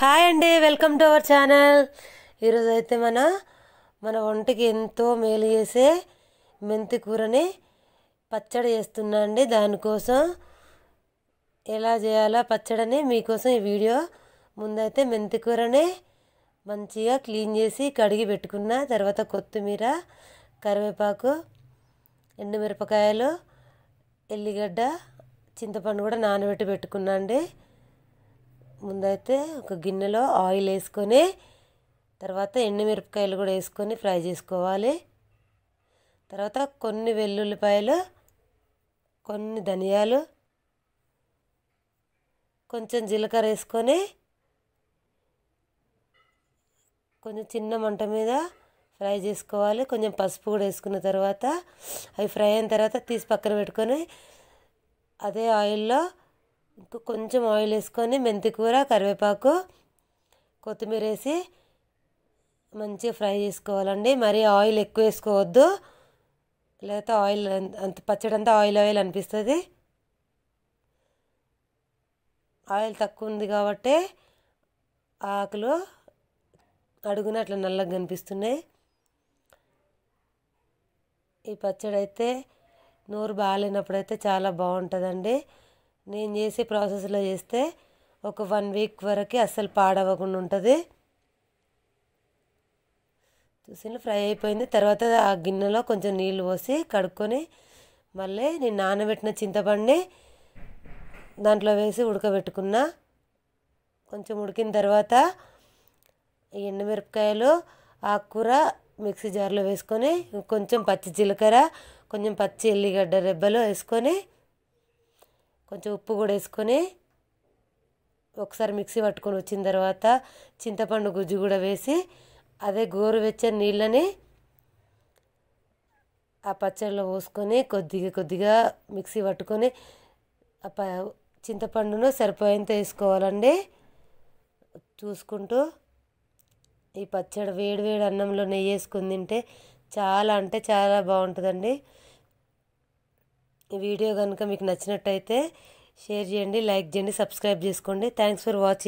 hi అండి welcome to our channel ఈరోజు అయితే మన మన వంటకి ఎంతో మేలు చేసే మెంతి కూరని పచ్చడి చేస్తున్నా అండి దానికోసం ఎలా చేయాలో పచ్చడిని మీకోసం ఈ వీడియో ముందైతే మెంతి కూరని మంచిగా క్లీన్ చేసి కడిగి పెట్టుకున్న తర్వాత కొత్తిమీర కరివేపాకు ఎండుమిరపకాయలు ఎల్లిగడ్డ చింతపండు కూడా నానబెట్టి పెట్టుకున్నా అండి ముందైతే ఒక గిన్నెలో ఆయిల్ వేసుకొని తర్వాత ఎండుమిరపకాయలు కూడా వేసుకొని ఫ్రై చేసుకోవాలి తర్వాత కొన్ని వెల్లుల్లిపాయలు కొన్ని ధనియాలు కొంచెం జీలకర్ర వేసుకొని కొంచెం చిన్న మంట మీద ఫ్రై చేసుకోవాలి కొంచెం పసుపు కూడా వేసుకున్న తర్వాత అవి ఫ్రై అయిన తర్వాత తీసి పక్కన పెట్టుకొని అదే ఆయిల్లో కొంచెం ఆయిల్ వేసుకొని మెంతికూర కరివేపాకు కొత్తిమీర వేసి మంచిగా ఫ్రై చేసుకోవాలండి మరీ ఆయిల్ ఎక్కువ వేసుకోవద్దు లేకపోతే ఆయిల్ అంత పచ్చడి అంతా ఆయిల్ ఆయిల్ అనిపిస్తుంది ఆయిల్ తక్కువ ఉంది కాబట్టి ఆకులు అడుగున అట్లా నల్లగా కనిపిస్తున్నాయి ఈ పచ్చడి అయితే నోరు బాగాలేనప్పుడైతే చాలా బాగుంటుందండి నేను చేసే ప్రాసెస్లో చేస్తే ఒక వన్ వీక్ వరకు అస్సలు పాడవకుండా ఉంటుంది చూసిన ఫ్రై అయిపోయింది తర్వాత ఆ గిన్నెలో కొంచెం నీళ్ళు పోసి కడుక్కొని మళ్ళీ నేను నానబెట్టిన చింతపండి దాంట్లో వేసి ఉడకబెట్టుకున్నా కొంచెం ఉడికిన తర్వాత ఎండుమిరపకాయలు ఆకుకూర మిక్సీ జార్లో వేసుకొని కొంచెం పచ్చి జీలకర్ర కొంచెం పచ్చి ఎల్లిగడ్డ రెబ్బలు వేసుకొని కొంచెం ఉప్పు కూడా వేసుకొని ఒకసారి మిక్సీ పట్టుకొని వచ్చిన తర్వాత చింతపండు గుజ్జు కూడా వేసి అదే గోరువెచ్చని నీళ్ళని ఆ పచ్చడిలో పోసుకొని కొద్దిగా కొద్దిగా మిక్సీ పట్టుకొని ఆ ప చింతపండును సరిపోయేంత వేసుకోవాలండి చూసుకుంటూ ఈ పచ్చడి వేడి వేడి అన్నంలో నెయ్యి వేసుకుని తింటే చాలా అంటే చాలా బాగుంటుందండి ఈ వీడియో కనుక మీకు నచ్చినట్టయితే షేర్ చేయండి లైక్ చేయండి సబ్స్క్రైబ్ చేసుకోండి థ్యాంక్స్ ఫర్ వాచింగ్